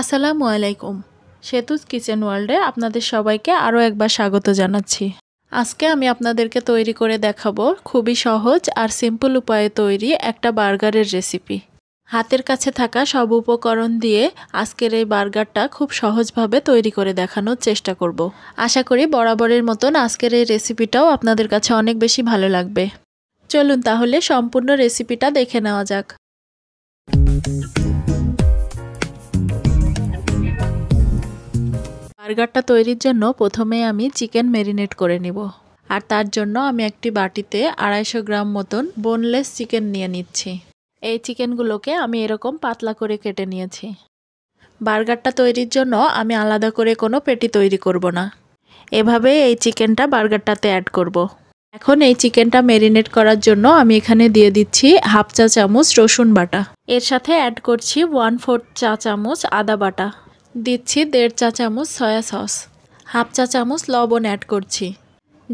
আসসালামু আলাইকুম সেতুজ কিচেন ওয়ার্ল্ডে আপনাদের সবাইকে আরও একবার স্বাগত জানাচ্ছি আজকে আমি আপনাদেরকে তৈরি করে দেখাবো খুবই সহজ আর সিম্পল উপায়ে তৈরি একটা বার্গারের রেসিপি হাতের কাছে থাকা সব উপকরণ দিয়ে আজকের এই বার্গারটা খুব সহজভাবে তৈরি করে দেখানোর চেষ্টা করব। আশা করি বরাবরের মতন আজকের এই রেসিপিটাও আপনাদের কাছে অনেক বেশি ভালো লাগবে চলুন তাহলে সম্পূর্ণ রেসিপিটা দেখে নেওয়া যাক বার্গারটা তৈরির জন্য প্রথমে আমি চিকেন ম্যারিনেট করে নিব আর তার জন্য আমি একটি বাটিতে আড়াইশো গ্রাম মতন বোনলেস চিকেন নিয়ে নিচ্ছি এই চিকেনগুলোকে আমি এরকম পাতলা করে কেটে নিয়েছি বার্গারটা তৈরির জন্য আমি আলাদা করে কোনো পেটি তৈরি করব না এভাবে এই চিকেনটা বার্গারটাতে অ্যাড করব। এখন এই চিকেনটা ম্যারিনেট করার জন্য আমি এখানে দিয়ে দিচ্ছি হাফ চা চামচ রসুন বাটা এর সাথে অ্যাড করছি ওয়ান ফোর্থ চা চামচ আদা বাটা দিচ্ছি দেড় চা চামচ সয়া সস হাফ চা চামচ লবণ অ্যাড করছি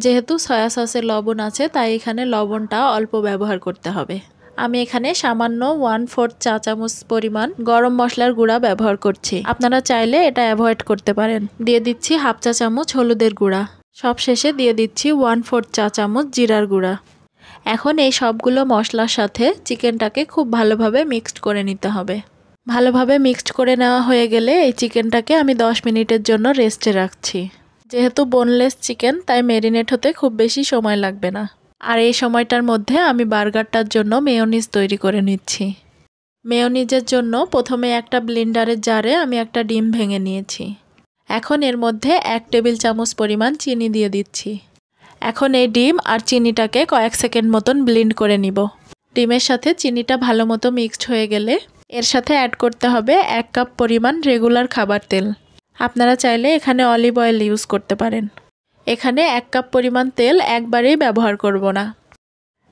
যেহেতু সয়া সসে লবণ আছে তাই এখানে লবণটা অল্প ব্যবহার করতে হবে আমি এখানে সামান্য ওয়ান ফোর্থ চা চামচ পরিমাণ গরম মশলার গুঁড়া ব্যবহার করছি আপনারা চাইলে এটা অ্যাভয়েড করতে পারেন দিয়ে দিচ্ছি হাফ চা চামচ হলুদের গুঁড়া সব শেষে দিয়ে দিচ্ছি ওয়ান ফোর্থ চা চামচ জিরার গুঁড়া এখন এই সবগুলো মশলার সাথে চিকেনটাকে খুব ভালোভাবে মিক্সড করে নিতে হবে ভালোভাবে মিক্সড করে নেওয়া হয়ে গেলে এই চিকেনটাকে আমি 10 মিনিটের জন্য রেস্টে রাখছি যেহেতু বোনলেস চিকেন তাই ম্যারিনেট হতে খুব বেশি সময় লাগবে না আর এই সময়টার মধ্যে আমি বার্গারটার জন্য মেয়নিজ তৈরি করে নিচ্ছি মেয়নিজের জন্য প্রথমে একটা ব্লিন্ডারের জারে আমি একটা ডিম ভেঙে নিয়েছি এখন এর মধ্যে এক টেবিল চামচ পরিমাণ চিনি দিয়ে দিচ্ছি এখন এই ডিম আর চিনিটাকে কয়েক সেকেন্ড মতন ব্লিন্ড করে নিব ডিমের সাথে চিনিটা ভালো মতো মিক্সড হয়ে গেলে এর সাথে অ্যাড করতে হবে এক কাপ পরিমাণ রেগুলার খাবার তেল আপনারা চাইলে এখানে অলিভ অয়েল ইউজ করতে পারেন এখানে এক কাপ পরিমাণ তেল একবারেই ব্যবহার করব না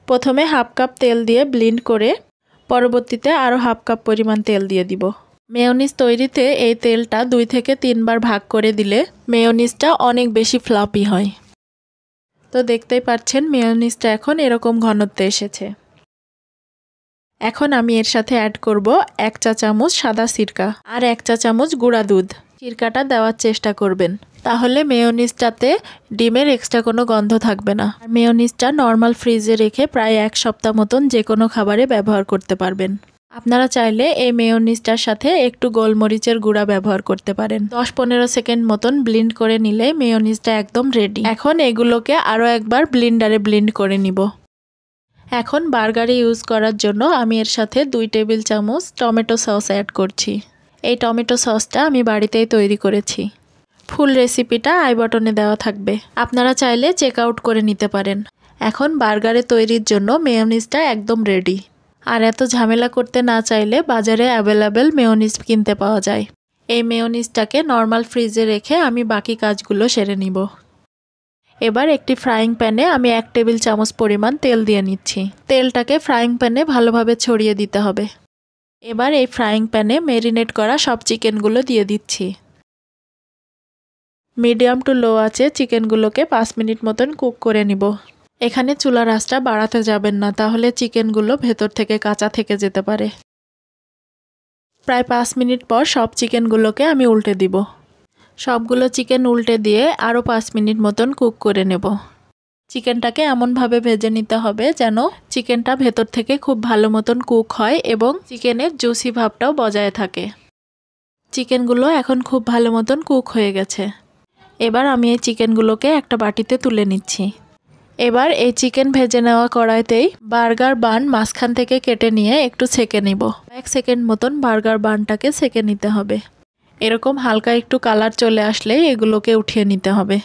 প্রথমে হাফ কাপ তেল দিয়ে ব্লিন্ড করে পরবর্তীতে আরও হাফ কাপ পরিমাণ তেল দিয়ে দিব মেয়নিজ তৈরিতে এই তেলটা দুই থেকে তিনবার ভাগ করে দিলে মেয়নিজটা অনেক বেশি ফ্লাপি হয় তো দেখতেই পাচ্ছেন মেয়নিজটা এখন এরকম ঘনত্ব এসেছে এখন আমি এর সাথে অ্যাড করব এক চা চামচ সাদা সিরকা আর এক চা চামচ গুঁড়া দুধ সিরকাটা দেওয়ার চেষ্টা করবেন তাহলে মেয়নিজটাতে ডিমের এক্সট্রা কোনো গন্ধ থাকবে না আর মেয়নিজটা নর্মাল ফ্রিজে রেখে প্রায় এক সপ্তাহ মতন যে কোনো খাবারে ব্যবহার করতে পারবেন আপনারা চাইলে এই মেয়নিজটার সাথে একটু গোলমরিচের গুঁড়া ব্যবহার করতে পারেন দশ পনেরো সেকেন্ড মতন ব্লিন্ড করে নিলে মেয়নিজটা একদম রেডি এখন এগুলোকে আরও একবার ব্লিন্ডারে ব্লিন্ড করে নিব এখন বার্গারে ইউজ করার জন্য আমি এর সাথে দুই টেবিল চামচ টমেটো সস অ্যাড করছি এই টমেটো সসটা আমি বাড়িতেই তৈরি করেছি ফুল রেসিপিটা আই বটনে দেওয়া থাকবে আপনারা চাইলে চেক আউট করে নিতে পারেন এখন বার্গারে তৈরির জন্য মেয়নিজটা একদম রেডি আর এত ঝামেলা করতে না চাইলে বাজারে অ্যাভেলেবেল মেয়নিজ কিনতে পাওয়া যায় এই মেয়নিজটাকে নর্মাল ফ্রিজে রেখে আমি বাকি কাজগুলো সেরে নিব এবার একটি ফ্রাইং প্যানে আমি এক টেবিল চামচ পরিমাণ তেল দিয়ে নিচ্ছি তেলটাকে ফ্রাইং প্যানে ভালোভাবে ছড়িয়ে দিতে হবে এবার এই ফ্রাইং প্যানে মেরিনেট করা সব চিকেনগুলো দিয়ে দিচ্ছি মিডিয়াম টু লো আছে চিকেনগুলোকে পাঁচ মিনিট মতন কুক করে নিব এখানে চুলা রাসটা বাড়াতে যাবেন না তাহলে চিকেনগুলো ভেতর থেকে কাঁচা থেকে যেতে পারে প্রায় পাঁচ মিনিট পর সব চিকেনগুলোকে আমি উল্টে দিব সবগুলো চিকেন উল্টে দিয়ে আরও পাঁচ মিনিট মতন কুক করে নেব চিকেনটাকে এমনভাবে ভেজে নিতে হবে যেন চিকেনটা ভেতর থেকে খুব ভালো মতন কুক হয় এবং চিকেনের জুসি ভাবটাও বজায় থাকে চিকেনগুলো এখন খুব ভালো মতন কুক হয়ে গেছে এবার আমি এই চিকেনগুলোকে একটা বাটিতে তুলে নিচ্ছি এবার এই চিকেন ভেজে নেওয়া কড়াইতেই বার্গার বান মাঝখান থেকে কেটে নিয়ে একটু ছেঁকে নিব এক সেকেন্ড মতন বার্গার বানটাকে ছেঁকে নিতে হবে এরকম হালকা একটু কালার চলে আসলে এগুলোকে উঠিয়ে নিতে হবে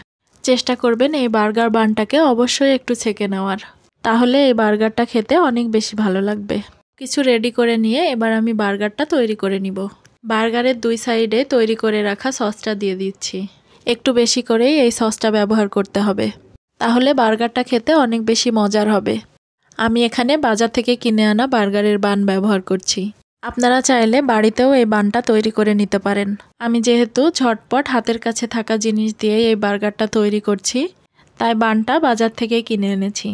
চেষ্টা করবেন এই বার্গার বানটাকে অবশ্যই একটু ছেঁকে নেওয়ার তাহলে এই বার্গারটা খেতে অনেক বেশি ভালো লাগবে কিছু রেডি করে নিয়ে এবার আমি বার্গারটা তৈরি করে নিব বার্গারের দুই সাইডে তৈরি করে রাখা সসটা দিয়ে দিচ্ছি একটু বেশি করেই এই সসটা ব্যবহার করতে হবে তাহলে বার্গারটা খেতে অনেক বেশি মজার হবে আমি এখানে বাজার থেকে কিনে আনা বার্গারের বান ব্যবহার করছি আপনারা চাইলে বাড়িতেও এই বানটা তৈরি করে নিতে পারেন আমি যেহেতু ঝটপট হাতের কাছে থাকা জিনিস দিয়ে এই বার্গারটা তৈরি করছি তাই বানটা বাজার থেকে কিনে এনেছি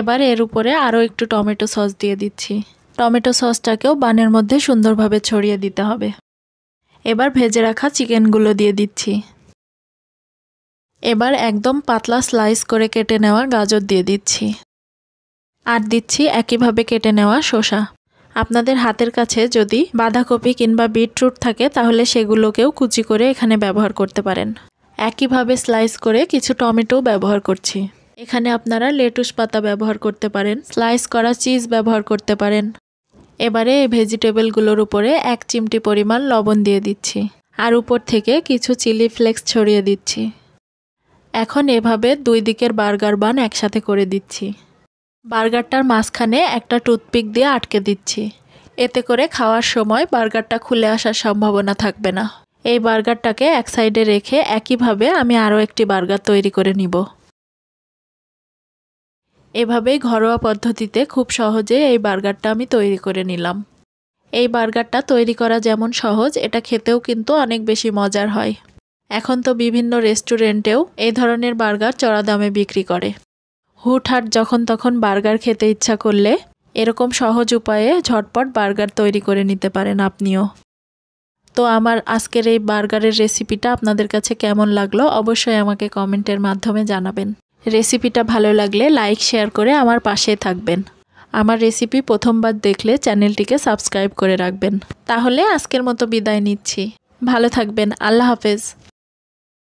এবার এর উপরে আরও একটু টমেটো সস দিয়ে দিচ্ছি টমেটো সসটাকেও বানের মধ্যে সুন্দরভাবে ছড়িয়ে দিতে হবে এবার ভেজে রাখা চিকেনগুলো দিয়ে দিচ্ছি এবার একদম পাতলা স্লাইস করে কেটে নেওয়া গাজর দিয়ে দিচ্ছি আর দিচ্ছি একইভাবে কেটে নেওয়া শসা আপনাদের হাতের কাছে যদি বাঁধাকপি কিংবা বিটরুট থাকে তাহলে সেগুলোকেও কুচি করে এখানে ব্যবহার করতে পারেন একইভাবে স্লাইস করে কিছু টমেটো ব্যবহার করছি এখানে আপনারা লেটুস পাতা ব্যবহার করতে পারেন স্লাইস করা চিজ ব্যবহার করতে পারেন এবারে এই ভেজিটেবলগুলোর উপরে এক চিমটি পরিমাণ লবণ দিয়ে দিচ্ছি আর উপর থেকে কিছু চিলি ফ্লেক্স ছড়িয়ে দিচ্ছি এখন এভাবে দুই দিকের বার্গার বান একসাথে করে দিচ্ছি বার্গারটার মাঝখানে একটা টুথপিক দিয়ে আটকে দিচ্ছি এতে করে খাওয়ার সময় বার্গারটা খুলে আসার সম্ভাবনা থাকবে না এই বার্গারটাকে এক সাইডে রেখে একইভাবে আমি আরও একটি বার্গার তৈরি করে নিব এভাবেই ঘরোয়া পদ্ধতিতে খুব সহজে এই বার্গারটা আমি তৈরি করে নিলাম এই বার্গারটা তৈরি করা যেমন সহজ এটা খেতেও কিন্তু অনেক বেশি মজার হয় এখন তো বিভিন্ন রেস্টুরেন্টেও এই ধরনের বার্গার চড়া দামে বিক্রি করে হুটহাট যখন তখন বার্গার খেতে ইচ্ছা করলে এরকম সহজ উপায়ে ঝটপট বার্গার তৈরি করে নিতে পারেন আপনিও তো আমার আজকের এই বার্গারের রেসিপিটা আপনাদের কাছে কেমন লাগলো অবশ্যই আমাকে কমেন্টের মাধ্যমে জানাবেন রেসিপিটা ভালো লাগলে লাইক শেয়ার করে আমার পাশে থাকবেন আমার রেসিপি প্রথমবার দেখলে চ্যানেলটিকে সাবস্ক্রাইব করে রাখবেন তাহলে আজকের মতো বিদায় নিচ্ছি ভালো থাকবেন আল্লাহ হাফেজ